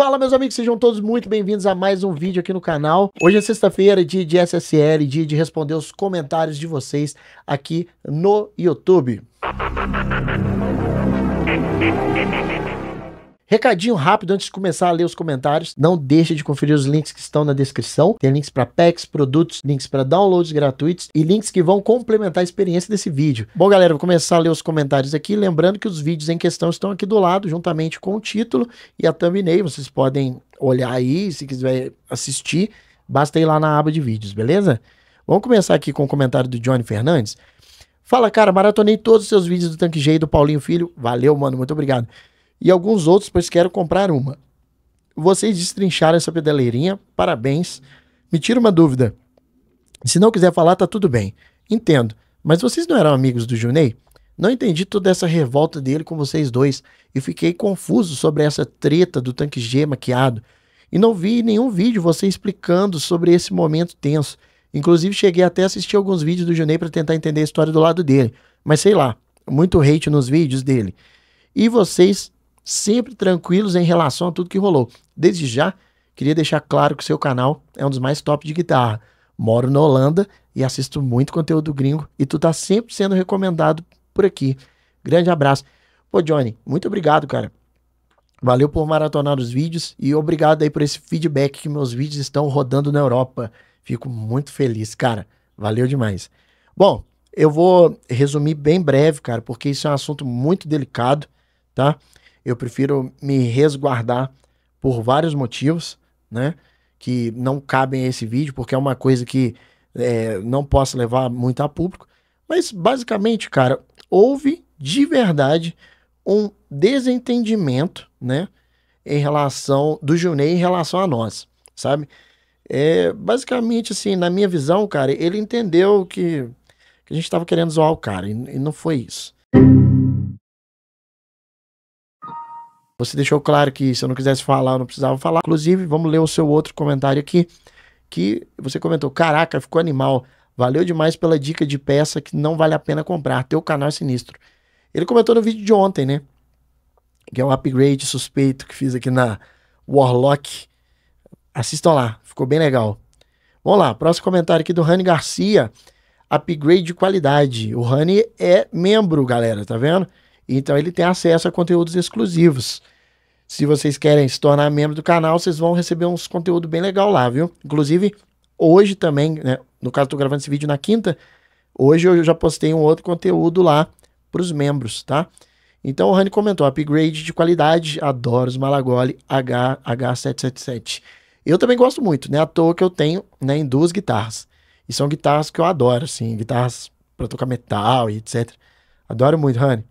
Fala, meus amigos, sejam todos muito bem-vindos a mais um vídeo aqui no canal. Hoje é sexta-feira, dia de SSL, dia de responder os comentários de vocês aqui no YouTube. Recadinho rápido antes de começar a ler os comentários, não deixe de conferir os links que estão na descrição. Tem links para packs, produtos, links para downloads gratuitos e links que vão complementar a experiência desse vídeo. Bom, galera, vou começar a ler os comentários aqui, lembrando que os vídeos em questão estão aqui do lado, juntamente com o título e a thumbnail. Vocês podem olhar aí, se quiser assistir, basta ir lá na aba de vídeos, beleza? Vamos começar aqui com o comentário do Johnny Fernandes. Fala, cara, maratonei todos os seus vídeos do Tanque G e do Paulinho Filho. Valeu, mano, muito obrigado e alguns outros, pois quero comprar uma. Vocês destrincharam essa pedaleirinha, parabéns. Me tira uma dúvida. Se não quiser falar, tá tudo bem. Entendo. Mas vocês não eram amigos do Junei? Não entendi toda essa revolta dele com vocês dois e fiquei confuso sobre essa treta do tanque G maquiado. E não vi nenhum vídeo você explicando sobre esse momento tenso. Inclusive, cheguei até a assistir alguns vídeos do Junei para tentar entender a história do lado dele. Mas sei lá, muito hate nos vídeos dele. E vocês sempre tranquilos em relação a tudo que rolou. Desde já, queria deixar claro que o seu canal é um dos mais top de guitarra. Moro na Holanda e assisto muito conteúdo gringo e tu tá sempre sendo recomendado por aqui. Grande abraço. Pô, Johnny, muito obrigado, cara. Valeu por maratonar os vídeos e obrigado aí por esse feedback que meus vídeos estão rodando na Europa. Fico muito feliz, cara. Valeu demais. Bom, eu vou resumir bem breve, cara, porque isso é um assunto muito delicado, tá? eu prefiro me resguardar por vários motivos, né? Que não cabem a esse vídeo, porque é uma coisa que é, não posso levar muito a público. Mas, basicamente, cara, houve de verdade um desentendimento, né? Em relação do Junei em relação a nós, sabe? É, basicamente, assim, na minha visão, cara, ele entendeu que, que a gente estava querendo zoar o cara e, e não foi isso. Você deixou claro que se eu não quisesse falar, eu não precisava falar. Inclusive, vamos ler o seu outro comentário aqui, que você comentou: Caraca, ficou animal. Valeu demais pela dica de peça que não vale a pena comprar. Teu canal é sinistro. Ele comentou no vídeo de ontem, né? Que é um upgrade suspeito que fiz aqui na Warlock. Assistam lá, ficou bem legal. Vamos lá, próximo comentário aqui do Rani Garcia. Upgrade de qualidade. O Rani é membro, galera, tá vendo? Então ele tem acesso a conteúdos exclusivos. Se vocês querem se tornar membro do canal, vocês vão receber uns conteúdo bem legal lá, viu? Inclusive, hoje também, né? No caso, estou gravando esse vídeo na quinta. Hoje eu já postei um outro conteúdo lá para os membros, tá? Então o Rani comentou: upgrade de qualidade, adoro os Malagoli H, H777. Eu também gosto muito, né? À toa que eu tenho né, em duas guitarras. E são guitarras que eu adoro, assim, guitarras para tocar metal e etc. Adoro muito, Rani.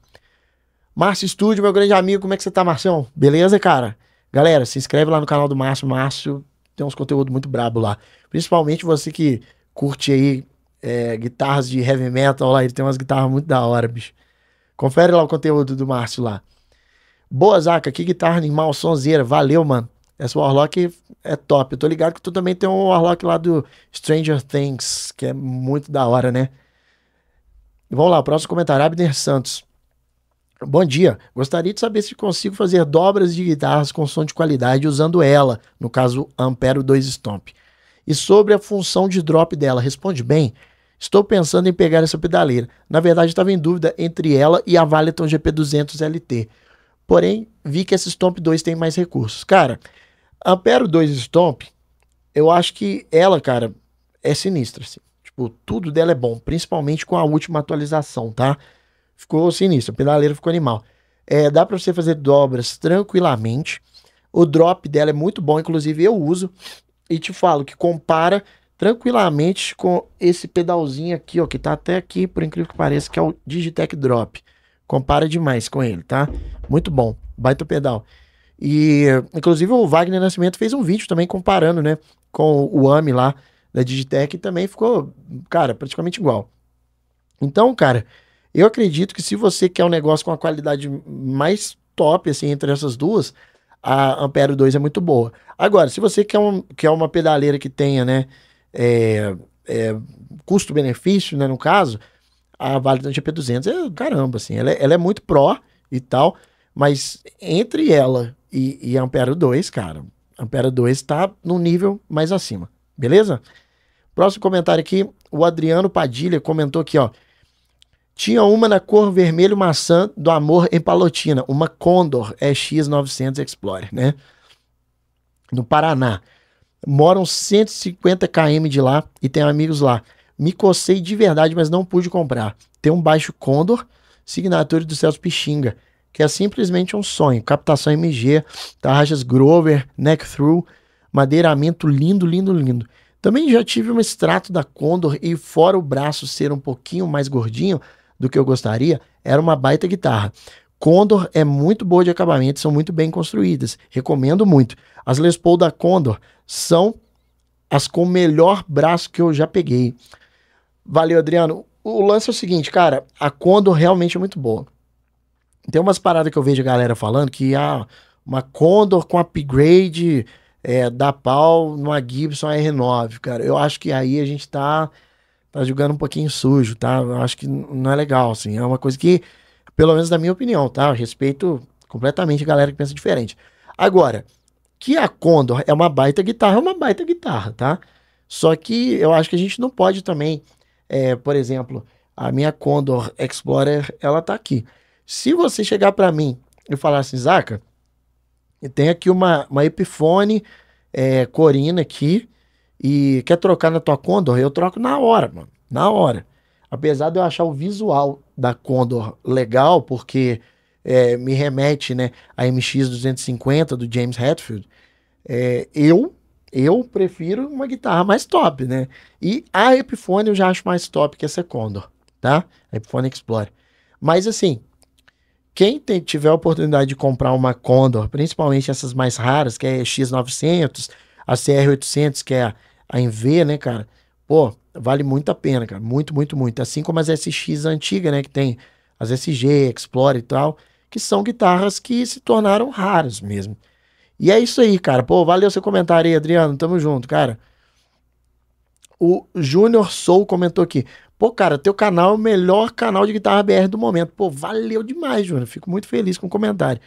Márcio Estúdio, meu grande amigo, como é que você tá, Marcião? Beleza, cara? Galera, se inscreve lá no canal do Márcio. Márcio tem uns conteúdos muito brabo lá. Principalmente você que curte aí é, guitarras de heavy metal lá. Ele tem umas guitarras muito da hora, bicho. Confere lá o conteúdo do Márcio lá. Boa, Zaca, que guitarra animal, sonzeira. Valeu, mano. Essa Warlock é top. Eu tô ligado que tu também tem um Warlock lá do Stranger Things, que é muito da hora, né? Vamos lá, próximo comentário. Abner Santos. Bom dia. Gostaria de saber se consigo fazer dobras de guitarras com som de qualidade usando ela, no caso Ampero 2 Stomp. E sobre a função de drop dela, responde bem. Estou pensando em pegar essa pedaleira. Na verdade, estava em dúvida entre ela e a Valeton GP200 LT. Porém, vi que essa Stomp 2 tem mais recursos. Cara, Ampero 2 Stomp, eu acho que ela, cara, é sinistra. Assim. Tipo, tudo dela é bom, principalmente com a última atualização, tá? Ficou sinistro. A pedaleira ficou animal. É, dá para você fazer dobras tranquilamente. O drop dela é muito bom, inclusive eu uso. E te falo que compara tranquilamente com esse pedalzinho aqui, ó, que tá até aqui, por incrível que pareça, que é o Digitech Drop. Compara demais com ele, tá? Muito bom, baita pedal. E, inclusive, o Wagner Nascimento fez um vídeo também comparando, né, com o AMI lá da Digitech e também ficou, cara, praticamente igual. Então, cara, eu acredito que se você quer um negócio com uma qualidade mais top, assim, entre essas duas, a Ampero 2 é muito boa. Agora, se você quer, um, quer uma pedaleira que tenha, né, é, é, custo-benefício, né, no caso, a Valiant GP200 é caramba, assim, ela é, ela é muito pró e tal, mas entre ela e, e Ampero 2, cara, Ampero 2 está num nível mais acima, beleza? Próximo comentário aqui, o Adriano Padilha comentou aqui, ó, tinha uma na cor vermelho maçã do amor em Palotina, uma Condor é EX900 Explorer, né? No Paraná. Moram 150 km de lá e tenho amigos lá. Me cocei de verdade, mas não pude comprar. Tem um baixo Condor, signature do Celso Pixinga, que é simplesmente um sonho. Captação MG, tarrajas Grover, neck through, madeiramento lindo, lindo, lindo. Também já tive um extrato da Condor e fora o braço ser um pouquinho mais gordinho, do que eu gostaria, era uma baita guitarra. Condor é muito boa de acabamento, são muito bem construídas, recomendo muito. As Les Paul da Condor são as com o melhor braço que eu já peguei. Valeu, Adriano. O lance é o seguinte, cara, a Condor realmente é muito boa. Tem umas paradas que eu vejo a galera falando que ah, uma Condor com upgrade é, da pau numa Gibson R9, cara. Eu acho que aí a gente tá tá julgando um pouquinho sujo, tá? Eu acho que não é legal, assim. É uma coisa que, pelo menos da minha opinião, tá? Eu respeito completamente a galera que pensa diferente. Agora, que a Condor é uma baita guitarra, é uma baita guitarra, tá? Só que eu acho que a gente não pode também, é, por exemplo, a minha Condor Explorer, ela tá aqui. Se você chegar para mim e falar assim, Zaca, tem aqui uma, uma Epiphone é, Corina aqui, e quer trocar na tua Condor, eu troco na hora, mano. Na hora. Apesar de eu achar o visual da Condor legal, porque é, me remete né, a MX250 do James Hetfield, é, eu eu prefiro uma guitarra mais top, né? E a Epiphone eu já acho mais top que essa Condor, tá? A Epiphone Explorer. Mas assim, quem tem, tiver a oportunidade de comprar uma Condor, principalmente essas mais raras, que é X900, a CR800, que é a, a MV, né, cara? Pô, vale muito a pena, cara. Muito, muito, muito. Assim como as SX antigas, né? Que tem as SG, Explore e tal, que são guitarras que se tornaram raras mesmo. E é isso aí, cara. Pô, valeu seu comentário aí, Adriano. Tamo junto, cara. O Junior Soul comentou aqui. Pô, cara, teu canal é o melhor canal de guitarra BR do momento. Pô, valeu demais, Júnior. Fico muito feliz com o comentário.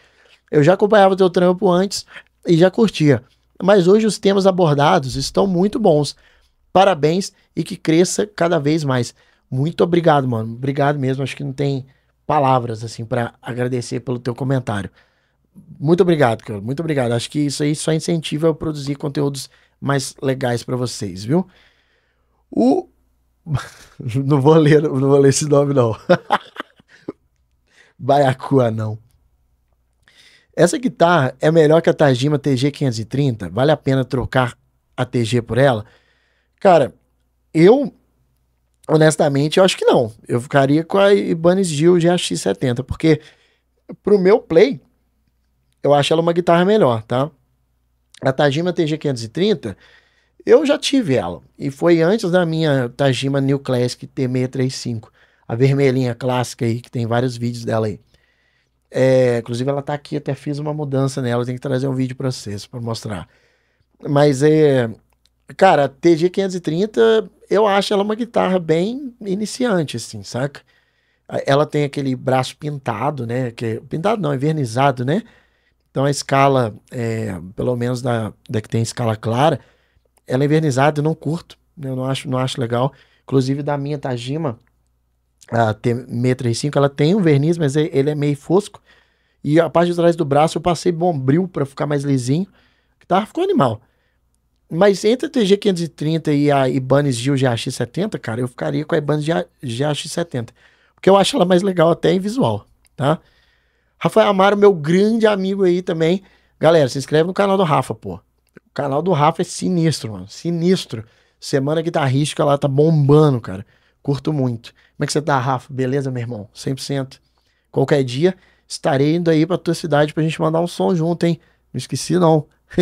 Eu já acompanhava teu trampo antes e já curtia mas hoje os temas abordados estão muito bons. Parabéns e que cresça cada vez mais. Muito obrigado, mano. Obrigado mesmo. Acho que não tem palavras assim para agradecer pelo teu comentário. Muito obrigado, cara. Muito obrigado. Acho que isso aí só incentiva eu produzir conteúdos mais legais para vocês, viu? O não vou ler, não vou ler esse nome não. Baiacua não. Essa guitarra é melhor que a Tajima TG530? Vale a pena trocar a TG por ela? Cara, eu honestamente eu acho que não. Eu ficaria com a Ibanez Gil GX70, porque pro meu play eu acho ela uma guitarra melhor, tá? A Tajima TG530, eu já tive ela. E foi antes da minha Tajima New Classic T635. A vermelhinha clássica aí, que tem vários vídeos dela aí. É, inclusive, ela está aqui, até fiz uma mudança nela, tem que trazer um vídeo para vocês para mostrar. Mas é. Cara, TG530, eu acho ela uma guitarra bem iniciante, assim, saca? Ela tem aquele braço pintado, né? Que, é, pintado não, envernizado, é né? Então a escala, é, pelo menos da, da que tem escala clara, ela é envernizada, eu não curto, né? eu não acho, não acho legal. Inclusive da minha Tajima, a T635, ela tem um verniz, mas é, ele é meio fosco. E a parte de trás do braço eu passei bombril para ficar mais lisinho, que tá, ficou animal. Mas entre a TG530 e a Ibanez Gil GAX70, cara, eu ficaria com a Ibanez GAX70. Porque eu acho ela mais legal até em visual, tá? Rafael Amaro, meu grande amigo aí também. Galera, se inscreve no canal do Rafa, pô. O canal do Rafa é sinistro, mano. Sinistro. Semana guitarrística tá lá tá bombando, cara. Curto muito. Como é que você tá, Rafa? Beleza, meu irmão? 100%. Qualquer dia estarei indo aí pra tua cidade pra gente mandar um som junto, hein? Não esqueci, não.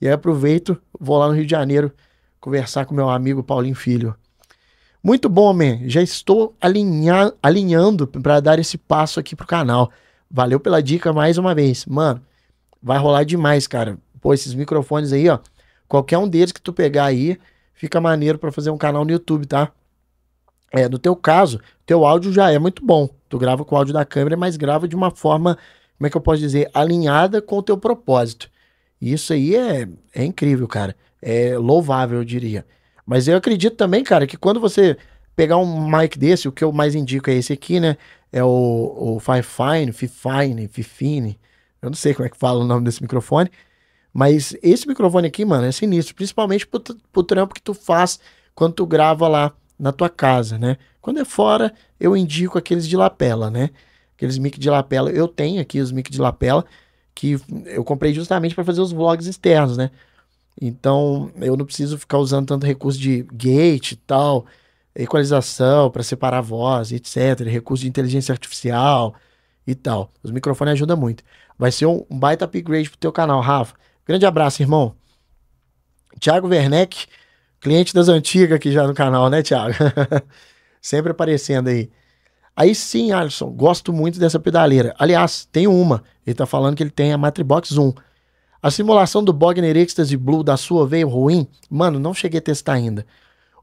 e aí aproveito, vou lá no Rio de Janeiro conversar com meu amigo Paulinho Filho. Muito bom, man. Já estou alinha... alinhando para dar esse passo aqui pro canal. Valeu pela dica mais uma vez. Mano, vai rolar demais, cara. Pô, esses microfones aí, ó. Qualquer um deles que tu pegar aí, fica maneiro para fazer um canal no YouTube, tá? É, no teu caso, teu áudio já é muito bom. Tu grava com o áudio da câmera, mas grava de uma forma, como é que eu posso dizer, alinhada com o teu propósito. E isso aí é, é incrível, cara. É louvável, eu diria. Mas eu acredito também, cara, que quando você pegar um mic desse, o que eu mais indico é esse aqui, né? É o, o Fifine, Fifine, Fifine. Eu não sei como é que fala o nome desse microfone. Mas esse microfone aqui, mano, é sinistro. Principalmente pro, pro trampo que tu faz quando tu grava lá na tua casa, né? Quando é fora, eu indico aqueles de lapela, né? Aqueles mic de lapela. Eu tenho aqui os mic de lapela que eu comprei justamente para fazer os vlogs externos, né? Então, eu não preciso ficar usando tanto recurso de gate e tal, equalização para separar a voz, etc, recurso de inteligência artificial e tal. Os microfones ajudam muito. Vai ser um baita upgrade pro teu canal, Rafa. Grande abraço, irmão. Thiago Werneck Cliente das antigas aqui já no canal, né, Thiago? Sempre aparecendo aí. Aí sim, Alisson, gosto muito dessa pedaleira. Aliás, tem uma. Ele tá falando que ele tem a Matrix 1. A simulação do Bogner Ecstasy Blue da sua veio ruim? Mano, não cheguei a testar ainda.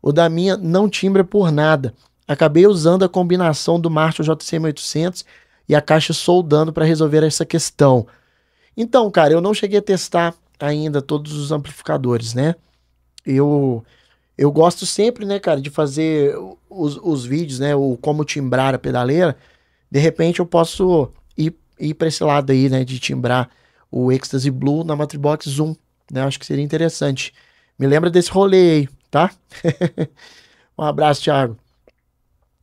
O da minha não timbra por nada. Acabei usando a combinação do Marshall JCM 800 e a caixa soldando para resolver essa questão. Então, cara, eu não cheguei a testar ainda todos os amplificadores, né? eu eu gosto sempre, né, cara, de fazer os, os vídeos, né, o como timbrar a pedaleira. De repente eu posso ir, ir para esse lado aí, né, de timbrar o Ecstasy Blue na Matribox Zoom, né? Acho que seria interessante. Me lembra desse rolê aí, tá? um abraço, Thiago.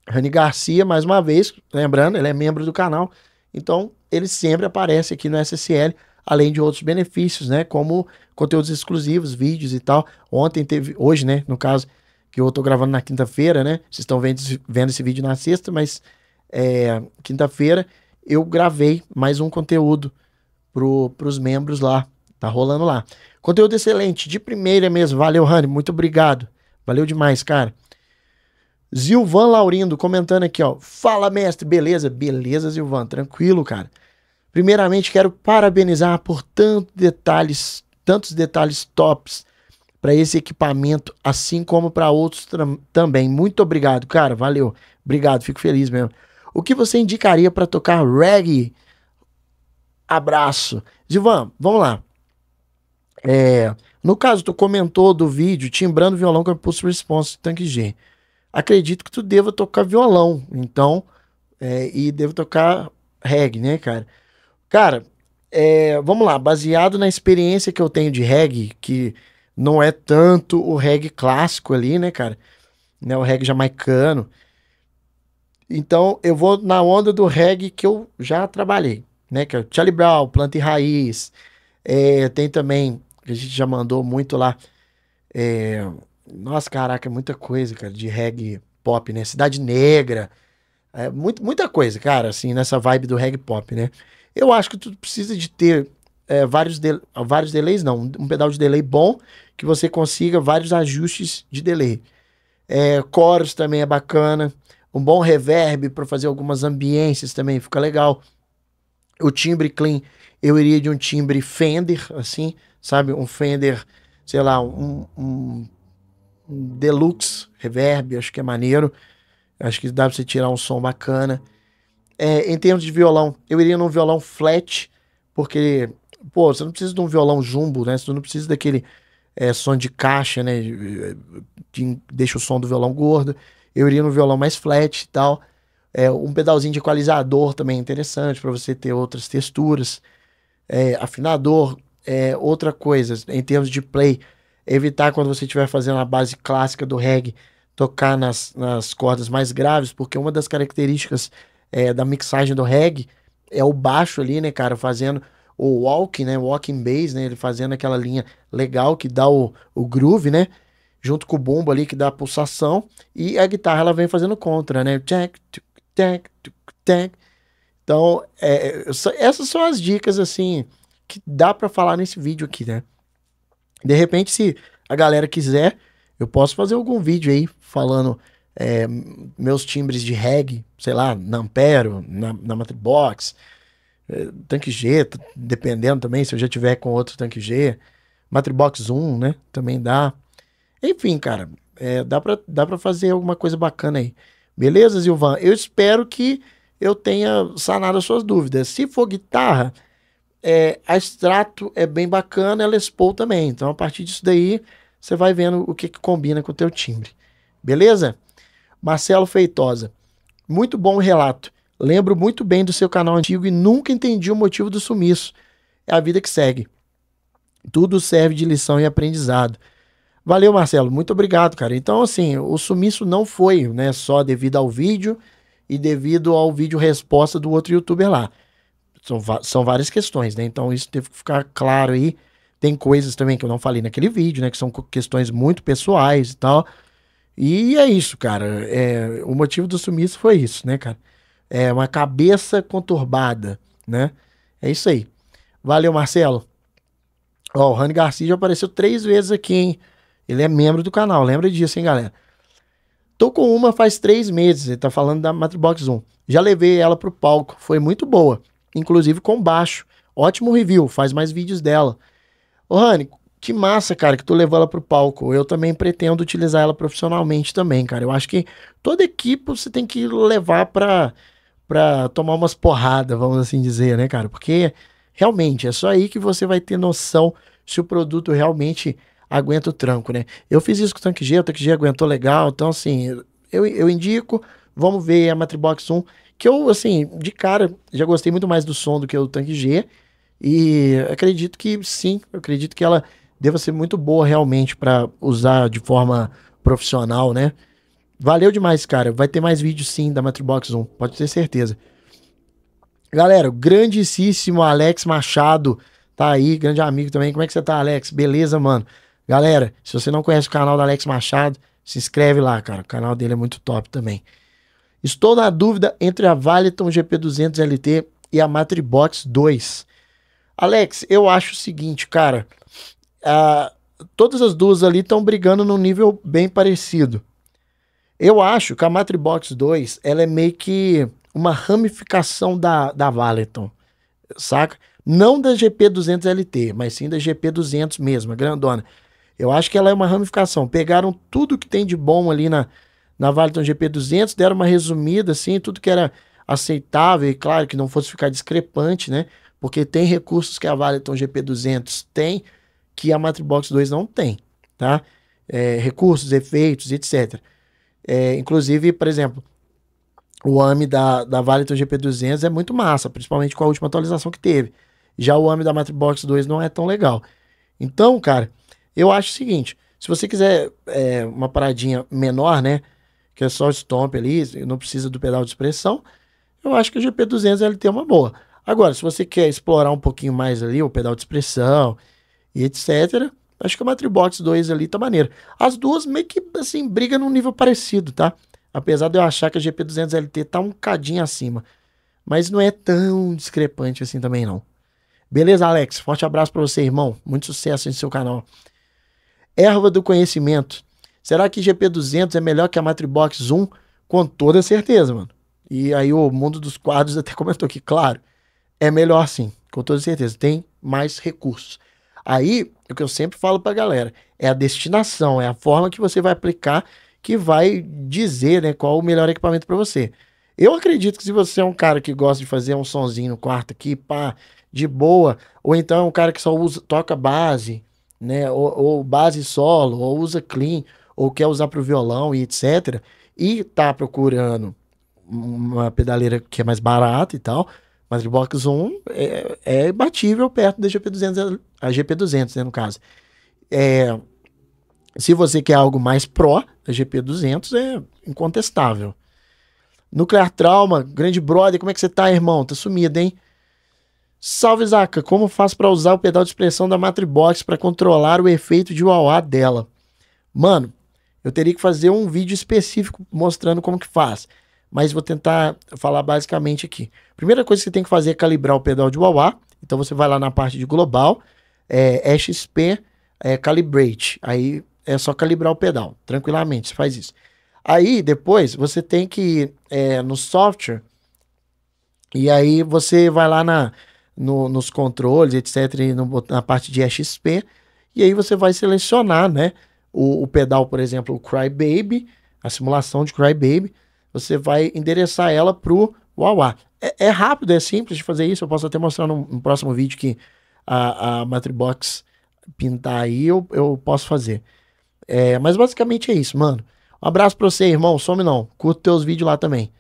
Rani Garcia, mais uma vez, lembrando, ele é membro do canal, então ele sempre aparece aqui no SSL além de outros benefícios, né? Como conteúdos exclusivos, vídeos e tal. Ontem teve, hoje, né? No caso, que eu tô gravando na quinta-feira, né? Vocês estão vendo, vendo esse vídeo na sexta, mas é, quinta-feira eu gravei mais um conteúdo para os membros lá. Tá rolando lá. Conteúdo excelente, de primeira mesmo. Valeu, Rani, muito obrigado. Valeu demais, cara. Zilvan Laurindo comentando aqui, ó. Fala, mestre, beleza? Beleza, Zilvan, tranquilo, cara. Primeiramente, quero parabenizar por tantos detalhes, tantos detalhes tops para esse equipamento, assim como para outros também. Muito obrigado, cara. Valeu. Obrigado, fico feliz mesmo. O que você indicaria para tocar reggae? Abraço. Zivan, vamos lá. É, no caso, tu comentou do vídeo timbrando violão com impulso response tanque G. Acredito que tu deva tocar violão, então, é, e deva tocar reggae, né, cara? Cara, é, vamos lá, baseado na experiência que eu tenho de reggae, que não é tanto o reggae clássico ali, né, cara? Né, o reggae jamaicano. Então, eu vou na onda do reggae que eu já trabalhei, né? Que é o Charlie Brown, Planta e Raiz. É, tem também, a gente já mandou muito lá. É, nossa, caraca, é muita coisa, cara, de reggae pop, né? Cidade Negra. É, muito, muita coisa, cara, assim, nessa vibe do reggae pop, né? Eu acho que tu precisa de ter é, vários, de, vários delays, não, um pedal de delay bom, que você consiga vários ajustes de delay. É, chorus também é bacana, um bom reverb para fazer algumas ambiências também fica legal. O timbre clean, eu iria de um timbre Fender, assim, sabe? Um Fender, sei lá, um, um, um deluxe reverb, acho que é maneiro. Acho que dá pra você tirar um som bacana. É, em termos de violão, eu iria num violão flat, porque, pô, você não precisa de um violão jumbo, né? Você não precisa daquele é, som de caixa, né? Que deixa o som do violão gordo. Eu iria num violão mais flat e tal. É, um pedalzinho de equalizador também é interessante para você ter outras texturas. É, afinador, é, outra coisa, em termos de play, evitar quando você estiver fazendo a base clássica do reggae, tocar nas, nas cordas mais graves, porque uma das características é, da mixagem do reggae, é o baixo ali, né, cara, fazendo o walk, né, walking bass, né, ele fazendo aquela linha legal que dá o, o groove, né, junto com o bombo ali que dá a pulsação, e a guitarra ela vem fazendo contra, né, tac, tac, tac. Então, é, essas são as dicas, assim, que dá para falar nesse vídeo aqui, né. De repente, se a galera quiser, eu posso fazer algum vídeo aí falando é, meus timbres de reggae, sei lá, na Ampero, na, na Matribox, é, tanque G, dependendo também, se eu já tiver com outro tanque G, Matrix 1, né, também dá. Enfim, cara, é, dá, pra, dá pra fazer alguma coisa bacana aí. Beleza, Zilvan? Eu espero que eu tenha sanado as suas dúvidas. Se for guitarra, é, a extrato é bem bacana, ela expôs é também. Então, a partir disso daí, você vai vendo o que, que combina com o teu timbre. Beleza? Marcelo Feitosa. Muito bom o relato. Lembro muito bem do seu canal antigo e nunca entendi o motivo do sumiço. É a vida que segue. Tudo serve de lição e aprendizado. Valeu, Marcelo. Muito obrigado, cara. Então, assim, o sumiço não foi né, só devido ao vídeo e devido ao vídeo resposta do outro youtuber lá. São, são várias questões, né? Então, isso teve que ficar claro aí. Tem coisas também que eu não falei naquele vídeo, né? Que são questões muito pessoais e tal. E é isso, cara. É, o motivo do sumiço foi isso, né, cara? É uma cabeça conturbada, né? É isso aí. Valeu, Marcelo. Ó, o Rani Garcia já apareceu três vezes aqui, hein? Ele é membro do canal, lembra disso, hein, galera? Tô com uma faz três meses, ele tá falando da Matrix 1. Já levei ela pro palco, foi muito boa. Inclusive com baixo. Ótimo review, faz mais vídeos dela. Ô, Rani, que massa, cara, que tu levou ela pro palco. Eu também pretendo utilizar ela profissionalmente também, cara. Eu acho que toda equipe você tem que levar pra, pra tomar umas porradas, vamos assim dizer, né, cara? Porque realmente é só aí que você vai ter noção se o produto realmente aguenta o tranco, né? Eu fiz isso com o Tanque G, o Tanque G aguentou legal, então assim, eu, eu indico, vamos ver a Matribox 1, que eu, assim, de cara, já gostei muito mais do som do que o Tanque G, e acredito que sim, eu acredito que ela deva ser muito boa realmente para usar de forma profissional, né? Valeu demais, cara. Vai ter mais vídeos sim da Matribox 1, pode ter certeza. Galera, o grandíssimo Alex Machado tá aí, grande amigo também. Como é que você tá, Alex? Beleza, mano? Galera, se você não conhece o canal do Alex Machado, se inscreve lá, cara. O canal dele é muito top também. Estou na dúvida entre a Valeton GP200 LT e a Matribox 2. Alex, eu acho o seguinte, cara todas as duas ali estão brigando num nível bem parecido. Eu acho que a Box 2 ela é meio que uma ramificação da, da Valeton, saca? Não da GP200 LT, mas sim da GP200 mesmo, grandona. Eu acho que ela é uma ramificação. Pegaram tudo que tem de bom ali na, na Valeton GP200, deram uma resumida, assim, tudo que era aceitável e claro que não fosse ficar discrepante, né? Porque tem recursos que a Valeton GP200 tem, que a Box 2 não tem, tá? É, recursos, efeitos, etc. É, inclusive, por exemplo, o AMI da, da Valiton GP200 é muito massa, principalmente com a última atualização que teve. Já o AMI da Box 2 não é tão legal. Então, cara, eu acho o seguinte, se você quiser é, uma paradinha menor, né, que é só stomp ali, não precisa do pedal de expressão, eu acho que o GP200 ele tem uma boa. Agora, se você quer explorar um pouquinho mais ali o pedal de expressão, e etc. Acho que a Matrix 2 ali tá maneira. As duas meio que, assim, brigam num nível parecido, tá? Apesar de eu achar que a GP200LT tá um cadinho acima. Mas não é tão discrepante assim também, não. Beleza, Alex? Forte abraço para você, irmão. Muito sucesso no seu canal. Erva do conhecimento. Será que GP200 é melhor que a Matrix 1? Com toda certeza, mano. E aí o mundo dos quadros até comentou que, claro, é melhor sim, com toda certeza. Tem mais recursos. Aí, o que eu sempre falo para a galera, é a destinação, é a forma que você vai aplicar que vai dizer né, qual o melhor equipamento para você. Eu acredito que se você é um cara que gosta de fazer um sonzinho no quarto aqui, pá, de boa, ou então é um cara que só usa, toca base, né, ou, ou base solo, ou usa clean, ou quer usar para o violão e etc., e tá procurando uma pedaleira que é mais barata e tal, mas o Box 1 é, é batível perto da GP200, a GP200, né, no caso. É, se você quer algo mais pró, a GP200 é incontestável. Nuclear Trauma, grande brother, como é que você tá, irmão? Tá sumido, hein? Salve, Zaca. Como faço para usar o pedal de expressão da Matribox para controlar o efeito de wah dela? Mano, eu teria que fazer um vídeo específico mostrando como que faz mas vou tentar falar basicamente aqui. Primeira coisa que você tem que fazer é calibrar o pedal de wah Então você vai lá na parte de global, é, XP é, Calibrate. Aí é só calibrar o pedal, tranquilamente, você faz isso. Aí depois você tem que ir é, no software e aí você vai lá na, no, nos controles, etc., no, na parte de XP, e aí você vai selecionar né, o, o pedal, por exemplo, o Crybaby, a simulação de Crybaby. Baby você vai endereçar ela pro Uauá. É, é rápido, é simples de fazer isso. Eu posso até mostrar num, próximo vídeo que a, a Matribox pintar aí, eu, eu posso fazer. É, mas basicamente é isso, mano. Um abraço pra você, irmão. Some não. Curto teus vídeos lá também.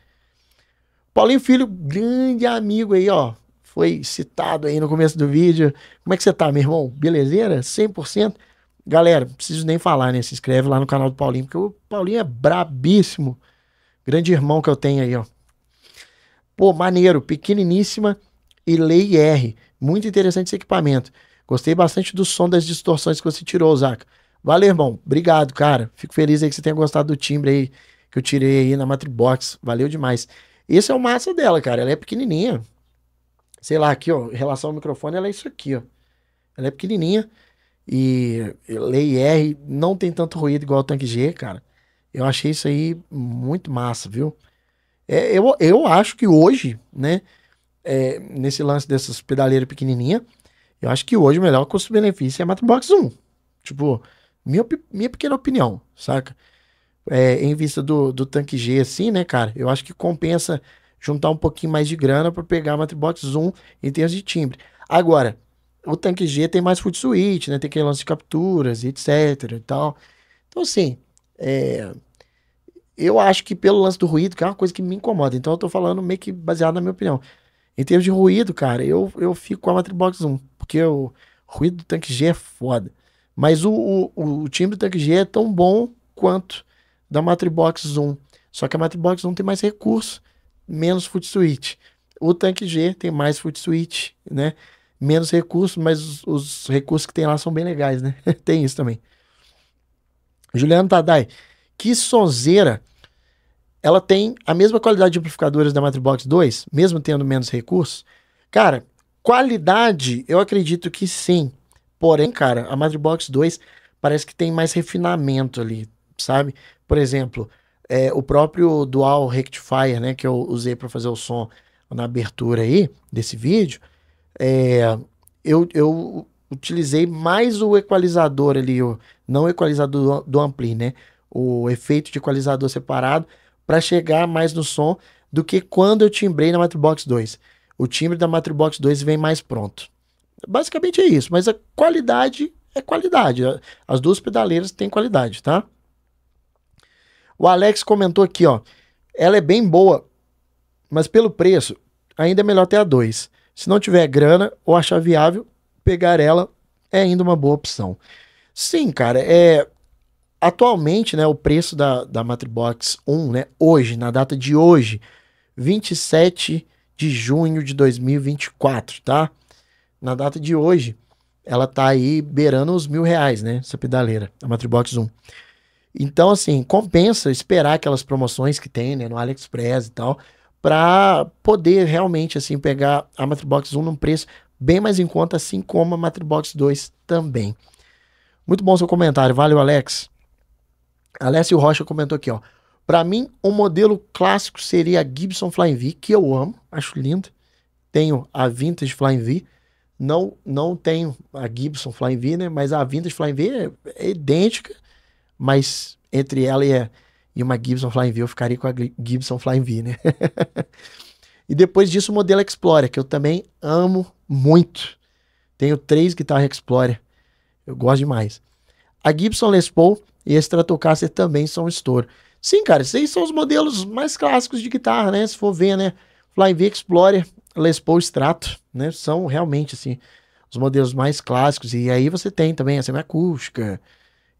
Paulinho Filho, grande amigo aí, ó. Foi citado aí no começo do vídeo. Como é que você tá, meu irmão? Belezeira? 100%? Galera, preciso nem falar, né? Se inscreve lá no canal do Paulinho, porque o Paulinho é brabíssimo Grande irmão que eu tenho aí, ó. Pô, maneiro, pequeniníssima e lei R. Muito interessante esse equipamento. Gostei bastante do som das distorções que você tirou, Zaca. Valeu, irmão. Obrigado, cara. Fico feliz aí que você tenha gostado do timbre aí que eu tirei aí na Matribox. Valeu demais. Esse é o massa dela, cara. Ela é pequenininha. Sei lá, aqui, ó, em relação ao microfone, ela é isso aqui, ó. Ela é pequenininha. E lei R não tem tanto ruído igual o Tank G, cara. Eu achei isso aí muito massa, viu? É, eu, eu acho que hoje, né? É, nesse lance dessas pedaleiras pequenininha, eu acho que hoje o melhor custo-benefício é a Matbox 1. Tipo, minha, minha pequena opinião, saca? É, em vista do, do tanque G, assim, né, cara? Eu acho que compensa juntar um pouquinho mais de grana para pegar a Matbox 1 em termos de timbre. Agora, o tanque G tem mais food switch, né? Tem aquele lance de capturas etc e tal. Então, assim, é, eu acho que pelo lance do ruído, que é uma coisa que me incomoda, então eu tô falando meio que baseado na minha opinião. Em termos de ruído, cara, eu, eu fico com a Matrix 1, porque o ruído do tanque G é foda. Mas o, o, o timbre do tanque G é tão bom quanto da Matrix 1. Só que a Matrix 1 tem mais recurso, menos foot switch. O tanque G tem mais foot switch, né? Menos recurso, mas os, os recursos que tem lá são bem legais, né? tem isso também. Juliana Tadai, que sonzeira. Ela tem a mesma qualidade de amplificadores da Matrix 2, mesmo tendo menos recursos? Cara, qualidade, eu acredito que sim. Porém, cara, a Matrix 2 parece que tem mais refinamento ali, sabe? Por exemplo, é, o próprio Dual Rectifier, né, que eu usei para fazer o som na abertura aí desse vídeo, é, eu, eu utilizei mais o equalizador ali, o, não o equalizador do ampli, né? O efeito de equalizador separado para chegar mais no som do que quando eu timbrei na Matrix 2. O timbre da Matrix 2 vem mais pronto. Basicamente é isso, mas a qualidade é qualidade. As duas pedaleiras têm qualidade, tá? O Alex comentou aqui, ó. Ela é bem boa, mas pelo preço, ainda é melhor ter a 2. Se não tiver grana ou achar viável, pegar ela é ainda uma boa opção. Sim, cara. É, atualmente, né, o preço da, da Matribox 1, né, hoje, na data de hoje, 27 de junho de 2024, tá? Na data de hoje, ela tá aí beirando os mil reais, né? Essa pedaleira, a Matrix 1. Então, assim, compensa esperar aquelas promoções que tem, né, no AliExpress e tal, para poder realmente, assim, pegar a Matrix 1 num preço bem mais em conta, assim como a Matrix 2 também. Muito bom seu comentário. Valeu, Alex. Alessio Rocha comentou aqui, ó. Para mim, o um modelo clássico seria a Gibson Flying V, que eu amo, acho linda. Tenho a Vintage Flying V. Não, não tenho a Gibson Flying V, né? Mas a Vintage Flying V é, é idêntica, mas entre ela e, a, e uma Gibson Flying V, eu ficaria com a Gibson Flying V, né? e depois disso, o modelo Explorer, que eu também amo muito. Tenho três guitarras Explorer eu gosto demais. A Gibson Les Paul e a Stratocaster também são estouro. Sim, cara, esses são os modelos mais clássicos de guitarra, né? Se for ver, né? Fly V Explorer, Les Paul Strato, né? São realmente, assim, os modelos mais clássicos. E aí você tem também a semiacústica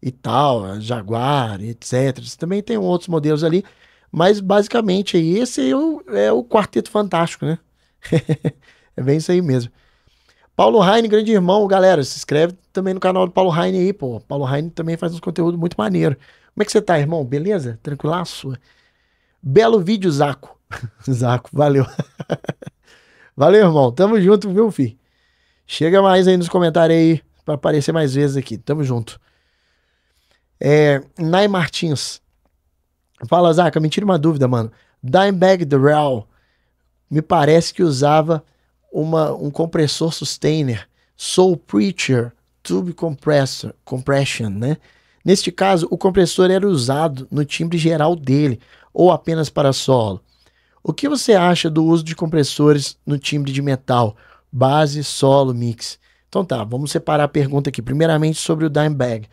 e tal, a Jaguar, etc. Você também tem outros modelos ali. Mas, basicamente, esse é o, é o quarteto fantástico, né? é bem isso aí mesmo. Paulo Raine, grande irmão, galera, se inscreve também no canal do Paulo Raine aí, pô. Paulo Raine também faz uns conteúdos muito maneiro. Como é que você tá, irmão? Beleza? Tranquilaço? Belo vídeo, Zaco. Zaco, valeu. valeu, irmão. Tamo junto, viu, fi? Chega mais aí nos comentários aí para aparecer mais vezes aqui. Tamo junto. É, Nay Martins. Fala, Zaca, me tira uma dúvida, mano. Dimebag The Real me parece que usava uma, um compressor sustainer, Soul Preacher Tube Compressor, Compression, né? Neste caso, o compressor era usado no timbre geral dele, ou apenas para solo. O que você acha do uso de compressores no timbre de metal, base, solo, mix? Então tá, vamos separar a pergunta aqui. Primeiramente sobre o Dimebag.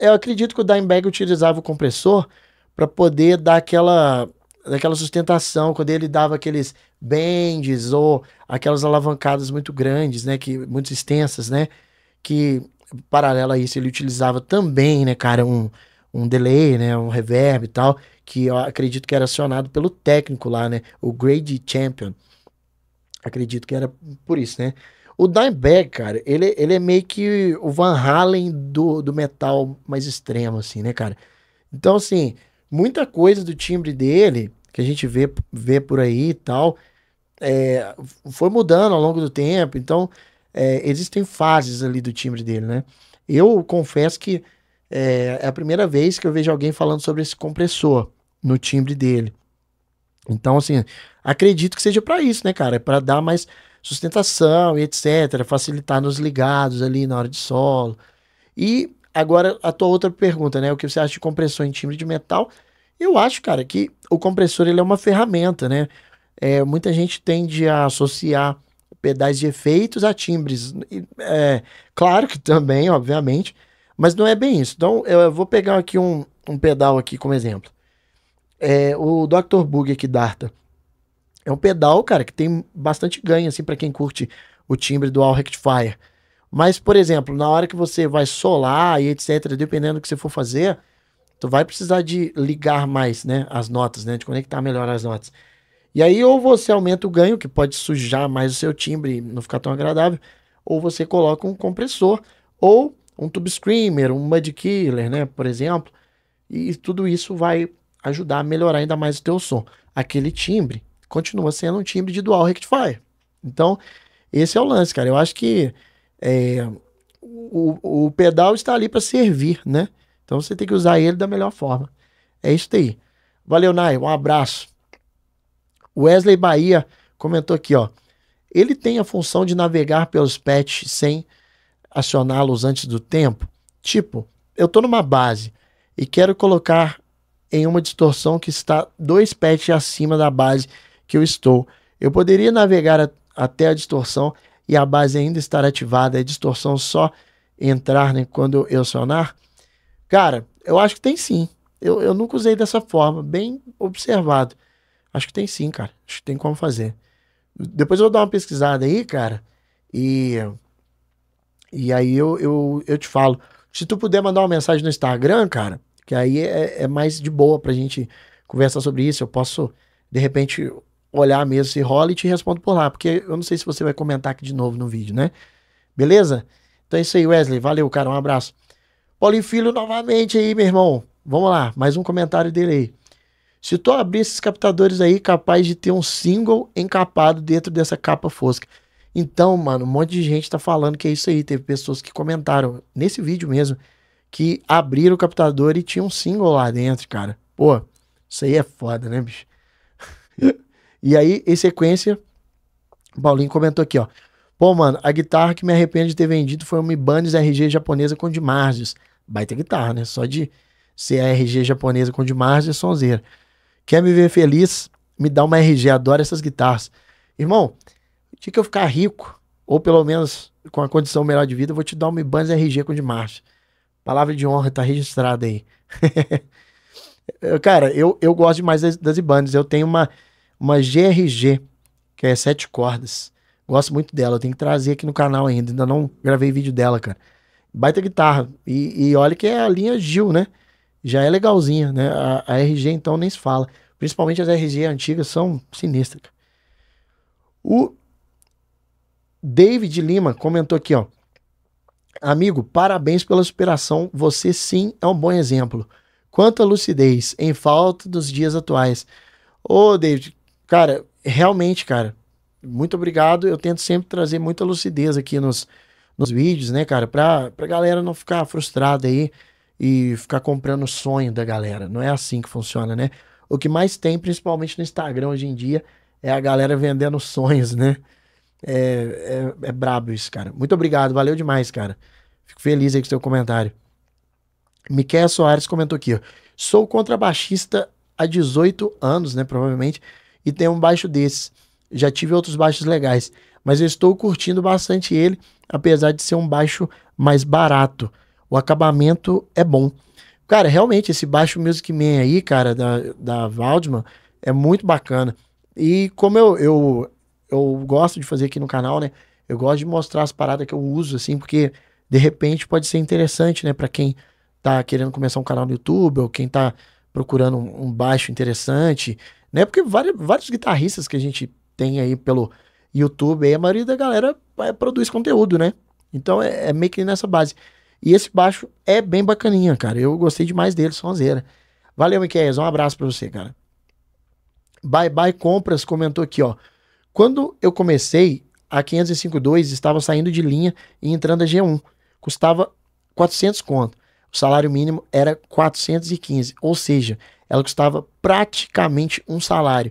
Eu acredito que o Dimebag utilizava o compressor para poder dar aquela, aquela sustentação, quando ele dava aqueles bends ou aquelas alavancadas muito grandes, né, que muito extensas, né, que paralela a isso ele utilizava também, né, cara, um, um delay, né, um reverb e tal, que eu acredito que era acionado pelo técnico lá, né, o Grady Champion. Acredito que era por isso, né? O Dimebag, cara, ele, ele é meio que o Van Halen do, do metal mais extremo, assim, né, cara? Então, assim, muita coisa do timbre dele que a gente vê, vê por aí e tal, é, foi mudando ao longo do tempo. Então, é, existem fases ali do timbre dele, né? Eu confesso que é, é a primeira vez que eu vejo alguém falando sobre esse compressor no timbre dele. Então, assim, acredito que seja para isso, né, cara? É para dar mais sustentação e etc, facilitar nos ligados ali na hora de solo. E agora a tua outra pergunta, né? O que você acha de compressor em timbre de metal? Eu acho, cara, que o compressor ele é uma ferramenta, né? É, muita gente tende a associar pedais de efeitos a timbres. É, claro que também, obviamente, mas não é bem isso. Então, eu vou pegar aqui um, um pedal aqui como exemplo. É, o Dr. Bug aqui Darta. É um pedal, cara, que tem bastante ganho, assim, para quem curte o timbre do All Rectifier. Mas, por exemplo, na hora que você vai solar e etc., dependendo do que você for fazer, tu vai precisar de ligar mais, né, as notas, né, de conectar melhor as notas. E aí ou você aumenta o ganho, que pode sujar mais o seu timbre e não ficar tão agradável, ou você coloca um compressor, ou um tube screamer, um mud killer, né, por exemplo. E tudo isso vai ajudar a melhorar ainda mais o teu som. Aquele timbre continua sendo um timbre de dual rectifier. Então, esse é o lance, cara. Eu acho que é, o, o pedal está ali para servir, né? Então você tem que usar ele da melhor forma. É isso aí. Valeu, Nai. Um abraço. Wesley Bahia comentou aqui, ó. Ele tem a função de navegar pelos patches sem acioná-los antes do tempo? Tipo, eu estou numa base e quero colocar em uma distorção que está dois patches acima da base que eu estou. Eu poderia navegar a, até a distorção e a base ainda estar ativada a é distorção só entrar né, quando eu acionar? Cara, eu acho que tem sim. Eu, eu nunca usei dessa forma, bem observado. Acho que tem sim, cara. Acho que tem como fazer. Depois eu vou dar uma pesquisada aí, cara. E, e aí eu, eu, eu te falo. Se tu puder mandar uma mensagem no Instagram, cara, que aí é, é mais de boa pra gente conversar sobre isso. Eu posso, de repente, olhar mesmo se rola e te respondo por lá. Porque eu não sei se você vai comentar aqui de novo no vídeo, né? Beleza? Então é isso aí, Wesley. Valeu, cara. Um abraço. Paulinho Filho novamente aí, meu irmão. Vamos lá, mais um comentário dele aí. Se tu abrir esses captadores aí, capaz de ter um single encapado dentro dessa capa fosca. Então, mano, um monte de gente tá falando que é isso aí. Teve pessoas que comentaram nesse vídeo mesmo que abriram o captador e tinha um single lá dentro, cara. Pô, isso aí é foda, né, bicho? e aí, em sequência, o Paulinho comentou aqui, ó. Pô, mano, a guitarra que me arrependo de ter vendido foi uma Ibanez RG japonesa com de baita guitarra, né? Só de CRG japonesa com de e é sonzeira. Quer me ver feliz? Me dá uma RG, adoro essas guitarras. Irmão, tinha que eu ficar rico, ou pelo menos com a condição melhor de vida, eu vou te dar uma Ibanez RG com de marcha. Palavra de honra, tá registrada aí. Cara, eu, eu gosto demais das, das Ibanez. Eu tenho uma, uma GRG, que é sete cordas. Gosto muito dela. Eu tenho que trazer aqui no canal ainda. Ainda não gravei vídeo dela, cara baita guitarra. E, e olha que é a linha Gil, né? Já é legalzinha, né? A, a RG então nem se fala. Principalmente as RG antigas são sinistras. O David Lima comentou aqui, ó. Amigo, parabéns pela superação. Você sim é um bom exemplo. Quanta lucidez em falta dos dias atuais. Ô, David, cara, realmente, cara, muito obrigado. Eu tento sempre trazer muita lucidez aqui nos, nos vídeos, né, cara? Pra, pra galera não ficar frustrada aí e ficar comprando o sonho da galera. Não é assim que funciona, né? O que mais tem, principalmente no Instagram hoje em dia, é a galera vendendo sonhos, né? É, é, é brabo isso, cara. Muito obrigado, valeu demais, cara. Fico feliz aí com o seu comentário. Miquel Soares comentou aqui, ó. Sou contrabaixista há 18 anos, né? Provavelmente, e tenho um baixo desses. Já tive outros baixos legais mas eu estou curtindo bastante ele, apesar de ser um baixo mais barato. O acabamento é bom. Cara, realmente, esse baixo Music Man aí, cara, da, da Waldman, é muito bacana. E como eu, eu, eu gosto de fazer aqui no canal, né? Eu gosto de mostrar as paradas que eu uso, assim, porque de repente pode ser interessante, né? Para quem tá querendo começar um canal no YouTube ou quem tá procurando um, um baixo interessante, né? Porque vários, vários guitarristas que a gente tem aí pelo, YouTube, aí a maioria da galera é, produz conteúdo, né? Então é, é, meio que nessa base. E esse baixo é bem bacaninha, cara. Eu gostei demais dele, sonzeira. Valeu, Miquel. Um abraço pra você, cara. Bye Bye Compras comentou aqui, ó. Quando eu comecei, a 5052 estava saindo de linha e entrando a G1. Custava 400 conto. O salário mínimo era 415, ou seja, ela custava praticamente um salário.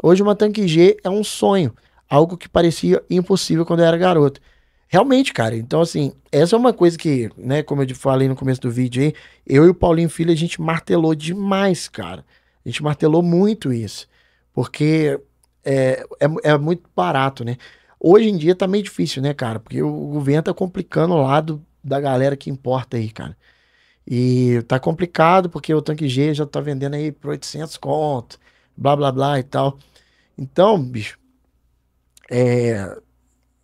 Hoje uma tanque G é um sonho algo que parecia impossível quando eu era garoto. Realmente, cara. Então, assim, essa é uma coisa que, né, como eu falei no começo do vídeo aí, eu e o Paulinho Filho, a gente martelou demais, cara. A gente martelou muito isso. Porque é, é, é muito barato, né? Hoje em dia tá meio difícil, né, cara? Porque o governo tá complicando o lado da galera que importa aí, cara. E tá complicado porque o tanque G já tá vendendo aí por 800 conto, blá blá blá e tal. Então, bicho, é,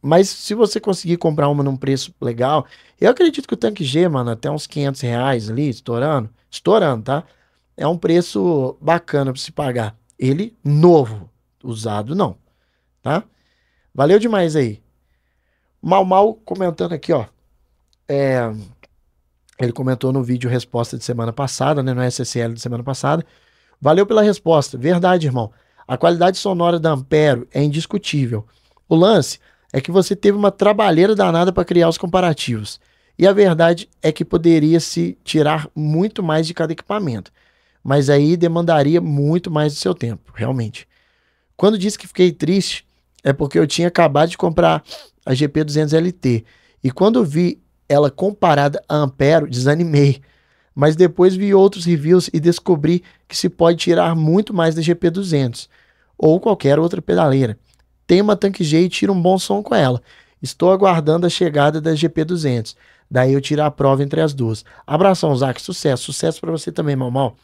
mas se você conseguir comprar uma num preço legal, eu acredito que o tanque G, mano, até uns 500 reais ali, estourando, estourando, tá? É um preço bacana para se pagar. Ele novo, usado não, tá? Valeu demais aí. Mal Mal comentando aqui, ó. É, ele comentou no vídeo resposta de semana passada, né? No SSL de semana passada. Valeu pela resposta. Verdade, irmão. A qualidade sonora da Ampero é indiscutível. O lance é que você teve uma trabalheira danada para criar os comparativos. E a verdade é que poderia se tirar muito mais de cada equipamento, mas aí demandaria muito mais do seu tempo, realmente. Quando disse que fiquei triste, é porque eu tinha acabado de comprar a GP200 LT. E quando vi ela comparada a Ampero, desanimei. Mas depois vi outros reviews e descobri que se pode tirar muito mais da GP200 ou qualquer outra pedaleira. Tem uma Tank G e tira um bom som com ela. Estou aguardando a chegada da GP200. Daí eu tiro a prova entre as duas. Abração, Zac. Sucesso. Sucesso para você também, mal mal.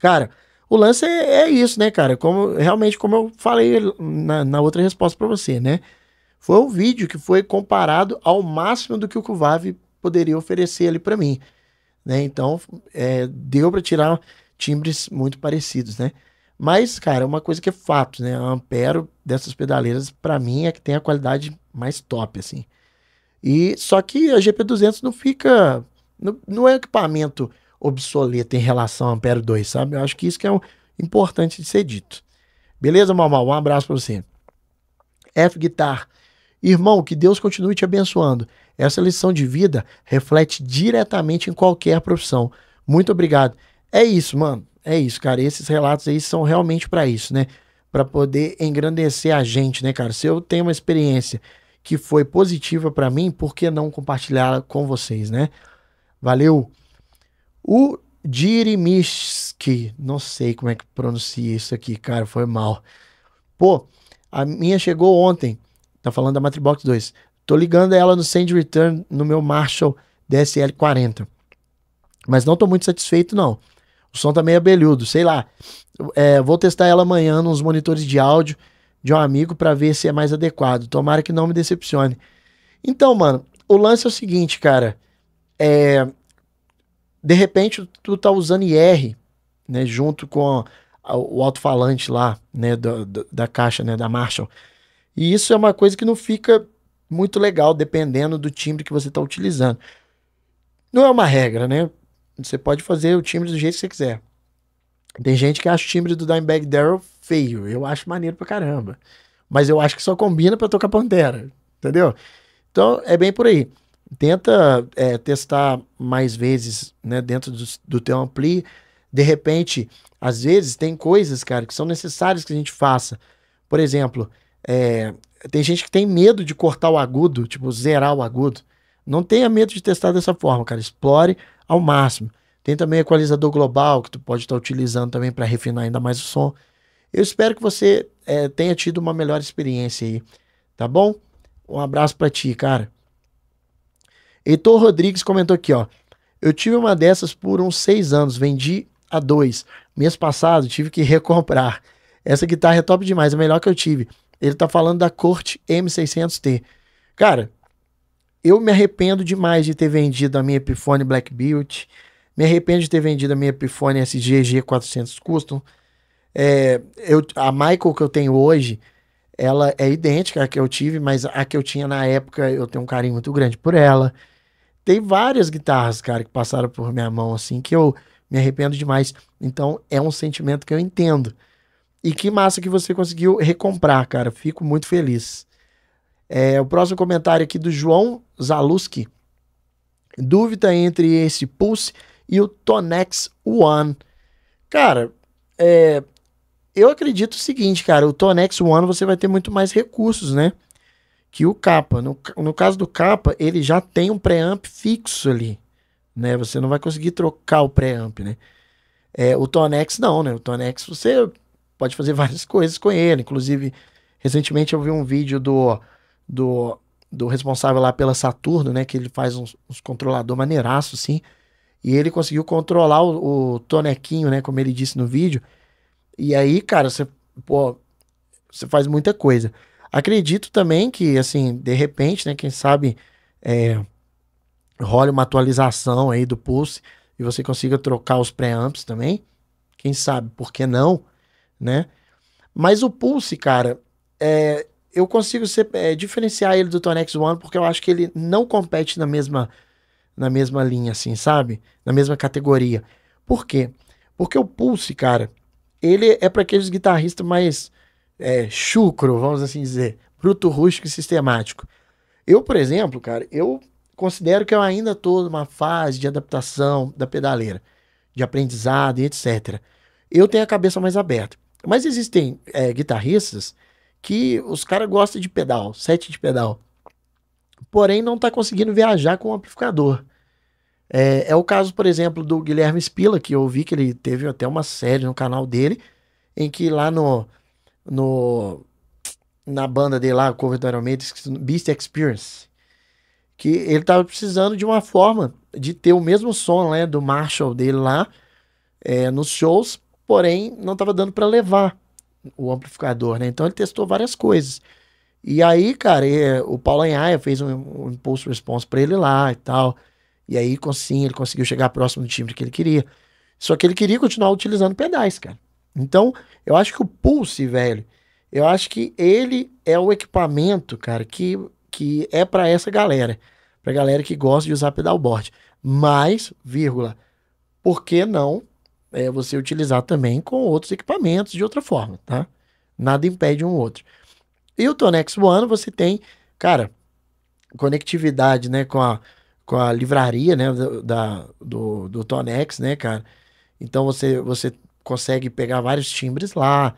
Cara, o lance é, é, isso, né, cara? Como, realmente, como eu falei na, na outra resposta para você, né? Foi um vídeo que foi comparado ao máximo do que o Kuvav poderia oferecer ali para mim. Né? Então, é, deu para tirar timbres muito parecidos, né? Mas, cara, é uma coisa que é fato, né? A Ampero dessas pedaleiras, para mim, é que tem a qualidade mais top, assim. E só que a GP200 não fica. Não, não é um equipamento obsoleto em relação à Ampero 2, sabe? Eu acho que isso que é um, importante de ser dito. Beleza, Mamal? Um abraço para você. F Guitar. Irmão, que Deus continue te abençoando. Essa lição de vida reflete diretamente em qualquer profissão. Muito obrigado. É isso, mano. É isso, cara. esses relatos aí são realmente para isso, né? Para poder engrandecer a gente, né, cara? Se eu tenho uma experiência que foi positiva para mim, por que não compartilhar com vocês, né? Valeu. O Dirimishki, não sei como é que pronuncia isso aqui, cara, foi mal. Pô, a minha chegou ontem, tá falando da Matrix 2. Tô ligando ela no Send Return no meu Marshall DSL 40. Mas não tô muito satisfeito não. O som tá meio abelhudo, sei lá. É, vou testar ela amanhã nos monitores de áudio de um amigo para ver se é mais adequado. Tomara que não me decepcione. Então, mano, o lance é o seguinte, cara. É, de repente, tu tá usando IR, né, junto com a, o alto-falante lá, né, do, do, da caixa, né, da Marshall. E isso é uma coisa que não fica muito legal, dependendo do timbre que você tá utilizando. Não é uma regra, né? Você pode fazer o timbre do jeito que você quiser. Tem gente que acha o timbre do Dimebag Daryl feio. Eu acho maneiro pra caramba. Mas eu acho que só combina pra tocar Pantera. Entendeu? Então é bem por aí. Tenta é, testar mais vezes né, dentro do, do teu ampli. De repente, às vezes tem coisas, cara, que são necessárias que a gente faça. Por exemplo, é, tem gente que tem medo de cortar o agudo, tipo, zerar o agudo. Não tenha medo de testar dessa forma, cara. Explore ao máximo. Tem também equalizador global que tu pode estar tá utilizando também para refinar ainda mais o som. Eu espero que você é, tenha tido uma melhor experiência aí, tá bom? Um abraço para ti, cara. Heitor Rodrigues comentou aqui, ó. Eu tive uma dessas por uns seis anos, vendi a dois. Mês passado tive que recomprar. Essa guitarra é top demais, é a melhor que eu tive. Ele tá falando da Corte M600T. Cara, eu me arrependo demais de ter vendido a minha Epiphone Black Beauty. Me arrependo de ter vendido a minha Epiphone SGG 400 Custom. É, eu, a Michael que eu tenho hoje, ela é idêntica à que eu tive, mas a que eu tinha na época, eu tenho um carinho muito grande por ela. Tem várias guitarras, cara, que passaram por minha mão, assim, que eu me arrependo demais. Então, é um sentimento que eu entendo. E que massa que você conseguiu recomprar, cara. Fico muito feliz. É, o próximo comentário aqui do João Zaluski. Dúvida entre esse Pulse e o Tonex One. Cara, é, eu acredito o seguinte, cara, o Tonex One você vai ter muito mais recursos, né? Que o capa. No, no caso do capa, ele já tem um preamp fixo ali, né? Você não vai conseguir trocar o preamp, né? É, o Tonex não, né? O Tonex você pode fazer várias coisas com ele. Inclusive, recentemente eu vi um vídeo do do, do responsável lá pela Saturno, né? Que ele faz uns, uns controlador maneiraço, assim. E ele conseguiu controlar o, o, Tonequinho, né? Como ele disse no vídeo. E aí, cara, você, pô, você faz muita coisa. Acredito também que, assim, de repente, né? Quem sabe é, role uma atualização aí do Pulse e você consiga trocar os preamps também. Quem sabe, por que não, né? Mas o Pulse, cara, é, eu consigo ser, é, diferenciar ele do Tonex One porque eu acho que ele não compete na mesma, na mesma linha, assim, sabe? Na mesma categoria. Por quê? Porque o Pulse, cara, ele é para aqueles guitarristas mais é, chucro, vamos assim dizer, bruto, rústico e sistemático. Eu, por exemplo, cara, eu considero que eu ainda estou numa fase de adaptação da pedaleira, de aprendizado e etc. Eu tenho a cabeça mais aberta. Mas existem é, guitarristas que os caras gostam de pedal, set de pedal. Porém, não está conseguindo viajar com o amplificador. É, é, o caso, por exemplo, do Guilherme Spilla, que eu vi que ele teve até uma série no canal dele, em que lá no. no na banda dele lá, cover do Iron Maiden, Beast Experience, que ele estava precisando de uma forma de ter o mesmo som né, do Marshall dele lá é, nos shows, porém não estava dando para levar o amplificador, né? Então ele testou várias coisas. E aí, cara, eh, o Paulo Anhaia fez um, um impulso response para ele lá e tal. E aí, sim, ele conseguiu chegar próximo do timbre que ele queria. Só que ele queria continuar utilizando pedais, cara. Então, eu acho que o Pulse, velho, eu acho que ele é o equipamento, cara, que, que é para essa galera. Pra galera que gosta de usar pedalboard. Mas, vírgula, por que não é, você utilizar também com outros equipamentos de outra forma, tá? Nada impede um outro. E o Tonex One, você tem, cara, conectividade, né, com a, com a livraria, né, da, do, do Tonex, né, cara? Então, você, você consegue pegar vários timbres lá,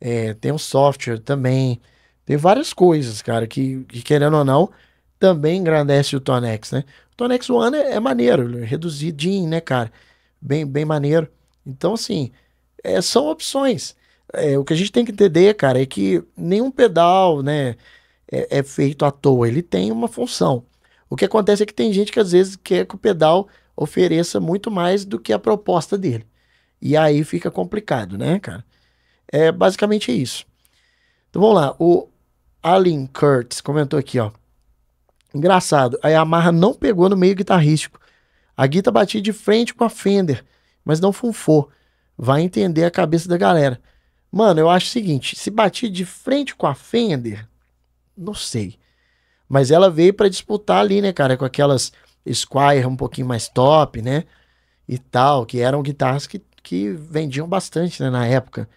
é, tem um software também, tem várias coisas, cara, que, que querendo ou não, também engrandece o Tonex, né? O Tonex One é, é maneiro, é reduzidinho, né, cara? Bem, bem maneiro. Então, assim, é, são opções. É, o que a gente tem que entender, cara, é que nenhum pedal, né, é, é, feito à toa. Ele tem uma função. O que acontece é que tem gente que às vezes quer que o pedal ofereça muito mais do que a proposta dele. E aí fica complicado, né, cara? É basicamente é isso. Então vamos lá. O Alan Kurtz comentou aqui, ó. Engraçado, a Yamaha não pegou no meio guitarrístico. A guita batia de frente com a Fender mas não funfou, Vai entender a cabeça da galera. Mano, eu acho o seguinte: se bater de frente com a Fender, não sei. Mas ela veio para disputar ali, né, cara, com aquelas Squire um pouquinho mais top, né? E tal, que eram guitarras que, que vendiam bastante né, na época.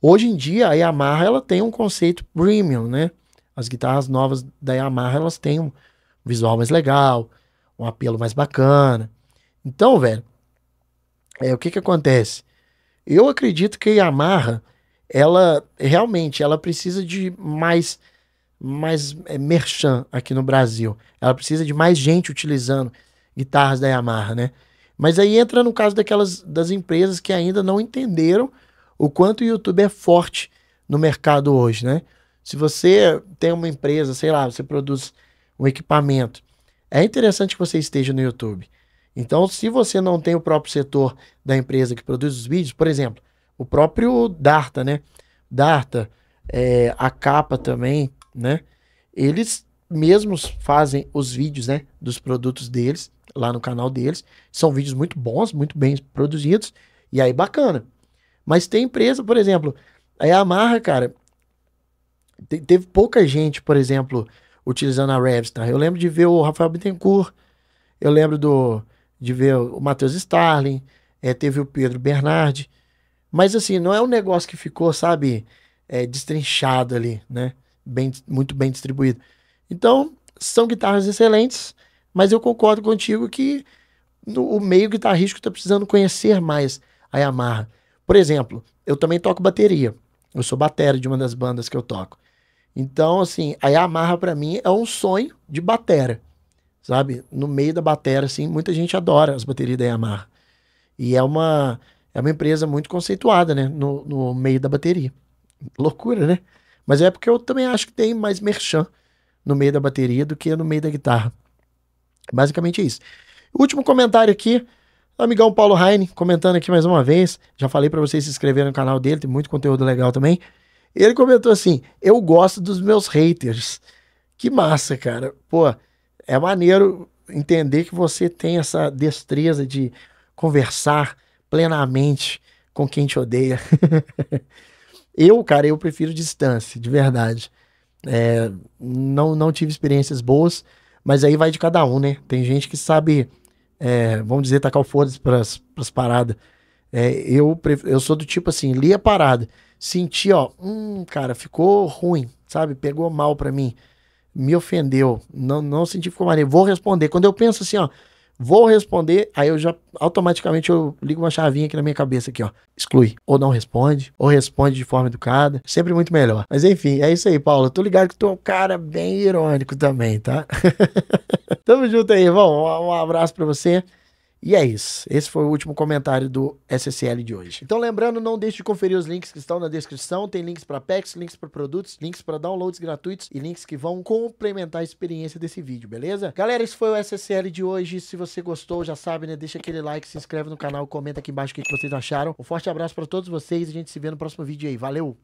Hoje em dia, a Yamaha ela tem um conceito premium, né? As guitarras novas da Yamaha elas têm um visual mais legal, um apelo mais bacana. Então, velho, é, o que que acontece? Eu acredito que a Yamaha, ela realmente, ela precisa de mais mais é, merchan aqui no Brasil. Ela precisa de mais gente utilizando guitarras da Yamaha, né? Mas aí entra no caso daquelas das empresas que ainda não entenderam o quanto o YouTube é forte no mercado hoje, né? Se você tem uma empresa, sei lá, você produz um equipamento, é interessante que você esteja no YouTube. Então, se você não tem o próprio setor da empresa que produz os vídeos, por exemplo, o próprio Darta, né? Darta, é, a capa também, né? Eles mesmos fazem os vídeos, né? Dos produtos deles, lá no canal deles. São vídeos muito bons, muito bem produzidos. E aí, bacana. Mas tem empresa, por exemplo, a Yamaha, cara, te, teve pouca gente, por exemplo, utilizando a Revstar. Tá? Eu lembro de ver o Rafael Bittencourt. Eu lembro do de ver o Matheus Starling, é, teve o Pedro Bernardi. Mas assim, não é um negócio que ficou, sabe, é, destrinchado ali, né? Bem, muito bem distribuído. Então, são guitarras excelentes, mas eu concordo contigo que no, o meio guitarrístico está precisando conhecer mais a Yamaha. Por exemplo, eu também toco bateria. Eu sou batera de uma das bandas que eu toco. Então, assim, a Yamaha para mim é um sonho de batera sabe? No meio da bateria, assim, muita gente adora as baterias da Yamaha. E é uma, é uma empresa muito conceituada, né? No, no meio da bateria. Loucura, né? Mas é porque eu também acho que tem mais merchan no meio da bateria do que no meio da guitarra. Basicamente é isso. Último comentário aqui, amigão Paulo Heine, comentando aqui mais uma vez. Já falei para vocês se inscreverem no canal dele, tem muito conteúdo legal também. Ele comentou assim: Eu gosto dos meus haters. Que massa, cara. Pô, é maneiro entender que você tem essa destreza de conversar plenamente com quem te odeia. eu, cara, eu prefiro distância, de verdade. É, não, não tive experiências boas, mas aí vai de cada um, né? Tem gente que sabe, é, vamos dizer, tacar o foda para as paradas. É, eu, eu sou do tipo assim, li a parada, senti, ó, hum, cara, ficou ruim, sabe? Pegou mal para mim me ofendeu, não, não senti ficou maneiro, vou responder. Quando eu penso assim, ó, vou responder, aí eu já automaticamente eu ligo uma chavinha aqui na minha cabeça aqui, ó. Exclui. Ou não responde, ou responde de forma educada, sempre muito melhor. Mas enfim, é isso aí, Paulo. tô ligado que tu é um cara bem irônico também, tá? Tamo junto aí, irmão. Um abraço para você. E é isso. Esse foi o último comentário do SSL de hoje. Então, lembrando, não deixe de conferir os links que estão na descrição. Tem links para packs, links para produtos, links para downloads gratuitos e links que vão complementar a experiência desse vídeo, beleza? Galera, esse foi o SSL de hoje. Se você gostou, já sabe, né? Deixa aquele like, se inscreve no canal, comenta aqui embaixo o que vocês acharam. Um forte abraço para todos vocês. e A gente se vê no próximo vídeo aí. Valeu!